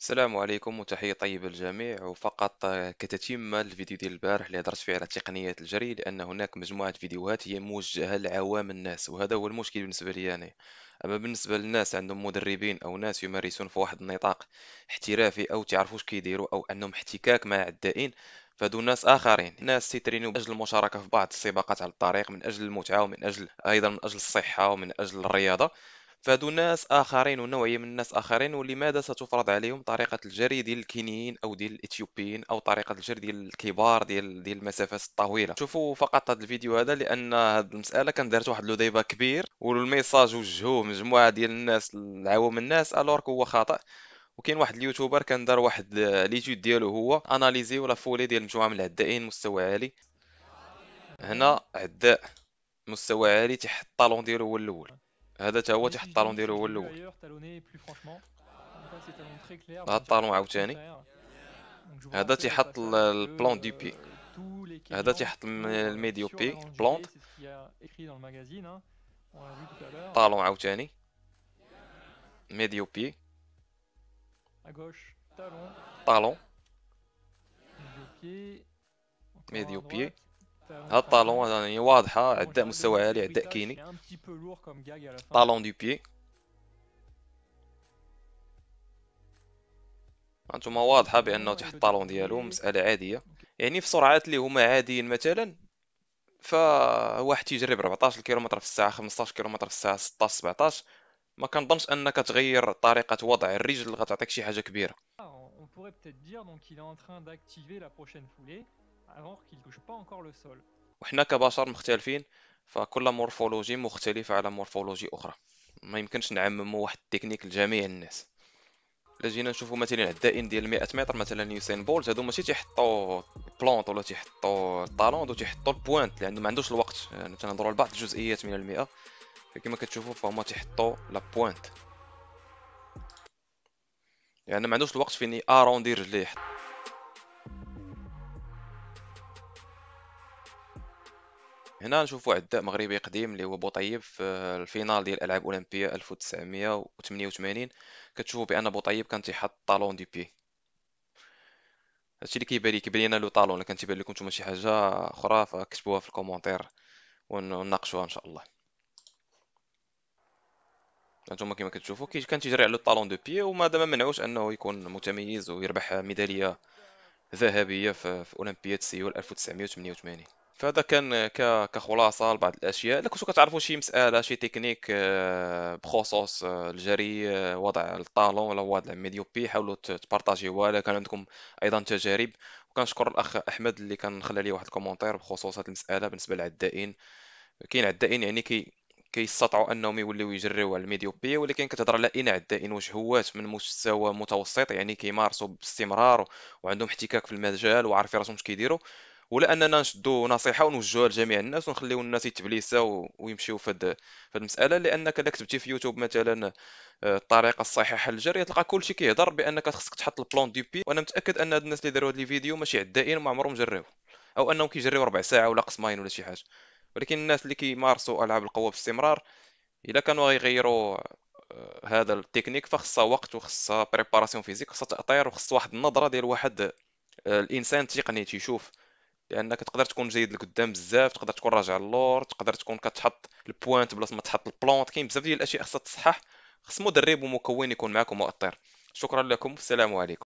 السلام عليكم وتحية طيبة للجميع وفقط كتتمة الفيديو ديال البارح اللي هضرت فيه على تقنيات الجري لأن هناك مجموعة فيديوهات هي موجهة لعوام الناس وهذا هو المشكل بالنسبة لي يعني. أما بالنسبة للناس عندهم مدربين أو ناس يمارسون في واحد النطاق احترافي أو تعرفوش كيديروا أو عندهم احتكاك مع عدائين فهادو ناس اخرين ناس تيترينو من اجل المشاركه في بعض السباقات على الطريق من اجل المتعه ومن اجل ايضا من اجل الصحه ومن اجل الرياضه فهادو ناس اخرين ونوعيه من الناس اخرين ولماذا ستفرض عليهم طريقه الجري ديال الكينيين او ديال الاثيوبيين او طريقه الجري ديال الكبار ديال ديال المسافات الطويله شوفوا فقط هذا الفيديو هذا لان هذه المساله كان دارت واحد لوديبه كبير والميساج وجهوه مجموعه ديال الناس لعوام الناس الورك هو خاطئ وكاين واحد اليوتيوبر كان دار واحد ليتود ديالو هو اناليزي ولا فولي ديال مجموعه من العدائين مستوى عالي هنا عداء مستوى عالي تحت الطالون ديالو هو الاول هذا تا هو تيحط الطالون ديالو هو الاول هذا الطالون عاوتاني هذا تيحط البلون دي بي هذا تيحط الميديو بي البلوند طالون عاوتاني ميديو بي طالون ميديو بي هاد الطالون يعني واضحه عداء مستوى عالي عداء كيني طالون دو بيي هانتوما واضحه بانه تحت الطالون ديالو مساله عاديه يعني في سرعات اللي هما عاديين مثلا فواحد تيجرب 14 كيلومتر في الساعه 15 كيلومتر في الساعه 16 17 ما كنظنش انك تغير طريقه وضع الرجل غتعطيك شي حاجه كبيره qu'il touche pas encore le sol. وحنا كبشر مختلفين فكل مورفولوجي مختلفة على مورفولوجي أخرى ما يمكنش نعمموا واحد التكنيك لجميع الناس الا جينا نشوفوا مثلا الدائن ديال 100 متر مثلا يوسين بولت هادو ماشي تيحطوا بلونط ولا تيحطوا طالونط وتيحطوا البوانت لانه ما عندوش الوقت يعني تنهضروا لبعض الجزئيات من المئة فكما كتشوفوا فهما تيحطوا لا بوانت يعني ما عندوش الوقت فين اروندي رجليه هنا نشوف واحد الداء مغربي قديم اللي هو بوطيب في الفينال ديال الالعاب الاولمبيه 1988 كتشوفوا بان بوطيب كان تيحط طالون دي بي هادشي اللي كيبان لي كيبان لنا لو طالون كان تيبان لكم نتوما شي حاجه اخرى فكتبوها في الكومونتير ونناقشوها ان شاء الله نتوما كما كتشوفوا كان تيجري على الطالون دو بي وما دام منعوش انه يكون متميز ويربح ميداليه ذهبيه في اولمبياد سيول 1988 فهذا كان كخلاصه لبعض الاشياء الا كنتو كتعرفوا شي مساله شي تكنيك آه، بخصوص آه، الجري آه، وضع الطالون ولا وضع الميديوبي حاولوا تبارطاجيوها الا كان عندكم ايضا تجارب وكنشكر الاخ احمد اللي كان خلى لي واحد الكومونتير بخصوص هذه المساله بالنسبه للعدائين كاين عدائين يعني كي كيستطعوا انهم يوليو يجريو على الميديو بي ولكن كتهضر على ان عدائين وجهوات من مستوى متوسط يعني كيمارسوا باستمرار وعندهم احتكاك في المجال وعارفين راسهم اش كيديروا ولا اننا نشدو نصيحه ونوجهوها لجميع الناس ونخليو الناس يتبليسا ويمشيو في هاد المساله لانك الا كتبتي في يوتيوب مثلا آه، الطريقه الصحيحه للجري تلقى كلشي كيهضر بانك خصك تحط البلون دي بي وانا متاكد ان هاد الناس اللي داروا هاد لي فيديو ماشي عدائين ما عمرهم جريو او انهم كيجريو ربع ساعه ولا قسمين ولا شي حاجه ولكن الناس اللي كيمارسوا العاب القوه باستمرار الا كانوا غيغيروا آه، هذا التكنيك فخصها وقت وخصها بريباراسيون فيزيك خصها تاطير وخص واحد النظره ديال واحد آه، الانسان تقني تيشوف لانك تقدر تكون جيد لقدام بزاف تقدر تكون راجع للور تقدر تكون كتحط البوانت بلاصه ما تحط البلونت كاين بزاف ديال الاشياء خاصها تصحح خص مدرب ومكون يكون معاك مؤطر شكرا لكم والسلام عليكم